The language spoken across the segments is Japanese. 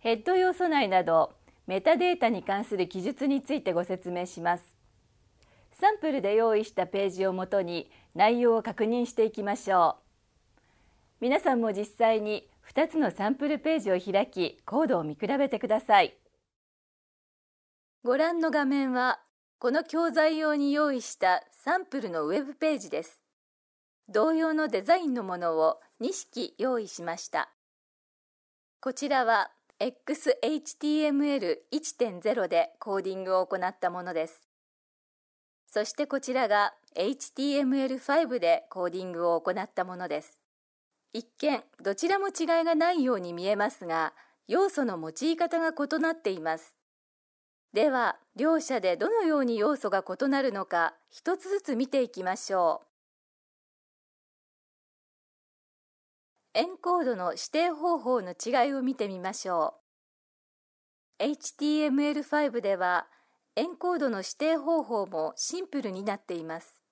ヘッド要素内などメタデータに関する記述についてご説明しますサンプルで用意したページをもとに内容を確認していきましょう皆さんも実際に2つのサンプルページを開きコードを見比べてくださいご覧の画面はこの教材用に用意したサンプルのウェブページです同様のデザインのものを2式用意しましたこちらは XHTML1.0 でコーディングを行ったものです。そしてこちらが HTML5 でコーディングを行ったものです。一見、どちらも違いがないように見えますが、要素の用い方が異なっています。では、両者でどのように要素が異なるのか、一つずつ見ていきましょう。エンコードの指定方法の違いを見てみましょう。HTML5 では、エンコードの指定方法もシンプルになっています。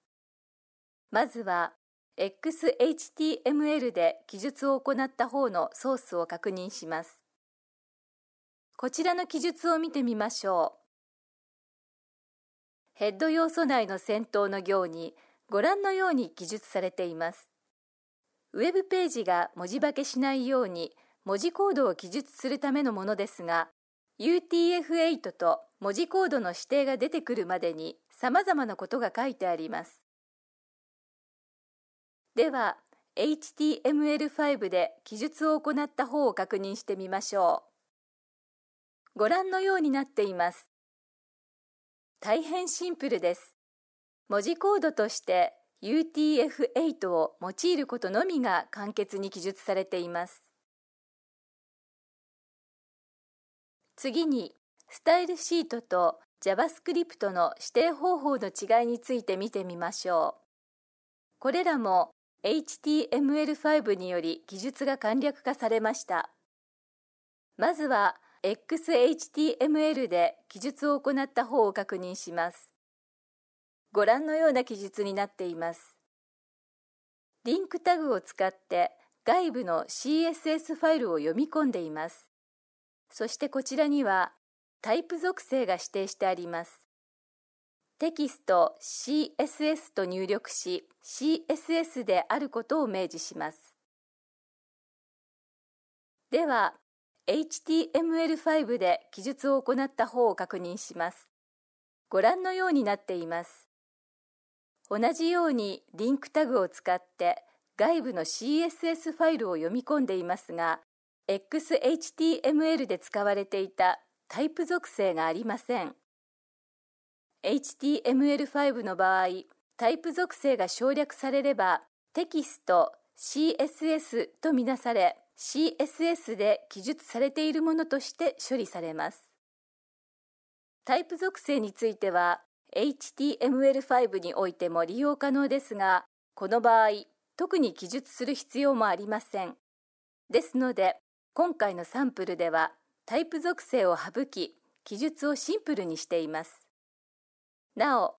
まずは、XHTML で記述を行った方のソースを確認します。こちらの記述を見てみましょう。ヘッド要素内の先頭の行にご覧のように記述されています。ウェブページが文字化けしないように文字コードを記述するためのものですが UTF-8 と文字コードの指定が出てくるまでに様々なことが書いてありますでは HTML5 で記述を行った方を確認してみましょうご覧のようになっています大変シンプルです文字コードとして UTF-8 を用いることのみが簡潔に記述されています。次に、スタイルシートと JavaScript の指定方法の違いについて見てみましょう。これらも HTML5 により記述が簡略化されました。まずは XHTML で記述を行った方を確認します。ご覧のような記述になっています。リンクタグを使って外部の CSS ファイルを読み込んでいます。そしてこちらにはタイプ属性が指定してあります。テキスト CSS と入力し CSS であることを明示します。では HTML5 で記述を行った方を確認します。ご覧のようになっています。同じようにリンクタグを使って外部の CSS ファイルを読み込んでいますが XHTML で使われていたタイプ属性がありません HTML5 の場合タイプ属性が省略されればテキスト CSS とみなされ CSS で記述されているものとして処理されますタイプ属性については HTML5 においても利用可能ですが、この場合、特に記述する必要もありません。ですので、今回のサンプルでは、タイプ属性を省き、記述をシンプルにしています。なお、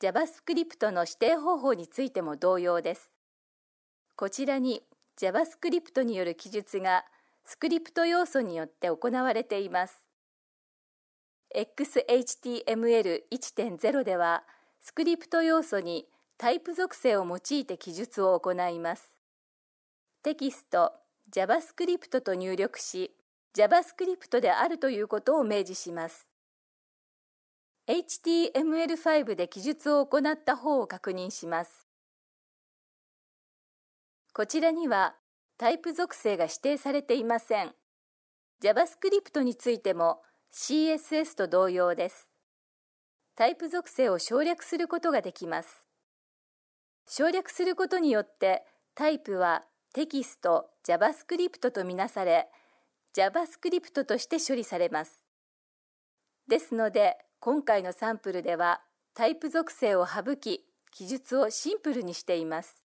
JavaScript の指定方法についても同様です。こちらに JavaScript による記述がスクリプト要素によって行われています。XHTML1.0 ではスクリプト要素にタイプ属性を用いて記述を行います。テキスト JavaScript と入力し JavaScript であるということを明示します。HTML5 で記述を行った方を確認します。こちらにはタイプ属性が指定されていません。JavaScript についても CSS と同様です。タイプ属性を省略することができます。省略することによってタイプはテキスト、JavaScript とみなされ、JavaScript として処理されます。ですので、今回のサンプルではタイプ属性を省き、記述をシンプルにしています。